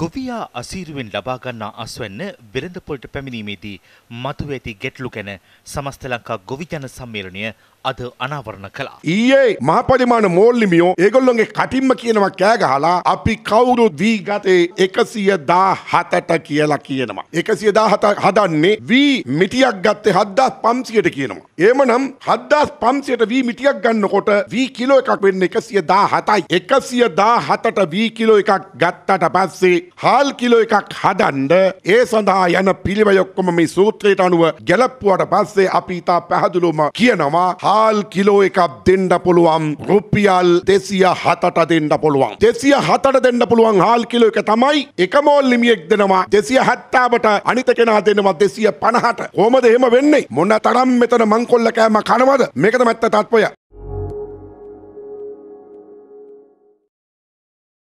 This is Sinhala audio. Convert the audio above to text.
ගොවියා අසීරුවෙන් ලබාගන්නා අස්වැන්න වෙළඳපොළට පැමිණීමේදී මතුව ඇති ගැටලු ගැන සමස්ත ලංකා ගොවි ජන සම්මේලනය අද අනාවරණ කළා. ඊයේ මහපරිමාණ මෝල්ලිමියෝ ඒගොල්ලොන්ගේ කටින්ම කියනවා කෑ ගහලා අපි කවුරු වී ගතේ 117ට කියලා කියනවා. 117 හදන්නේ වී මිටියක් ගත්තේ 7500ට කියනවා. එමනම් 7500ට වී මිටියක් ගන්නකොට වී කිලෝ එකක් වෙන්නේ 117යි. 117ට වී කිලෝ එකක් ගත්තට පස්සේ හාල් කිලෝ එකක් හදන්ඩ ඒ සඳහා යන පිළිවයොක්කොම මේ සූත්‍රයට අනුව ගැලප්පුවට පස්සේ අපි ඉතා පැහදුළුම කියනවා හාල් කිලෝ එකක් දෙන්ඩ පුළුවන් රුපියල් දෙසිය හතට දෙන්ඩ පුළුවන්. දෙසිය හතට දෙන්න පුළුවන් හාල් කිලෝ එක තමයි එක මෝල්ලිමියෙක් දෙනවා දෙසිය හත්තාවට අනිත කෙනා දෙනවා දෙසිය පණහට හෝමද එහෙම වෙන්නේ මොන්න තරම් මෙතන මංකොල්ල කෑම කනවද මේකද මැත්ත තත්වය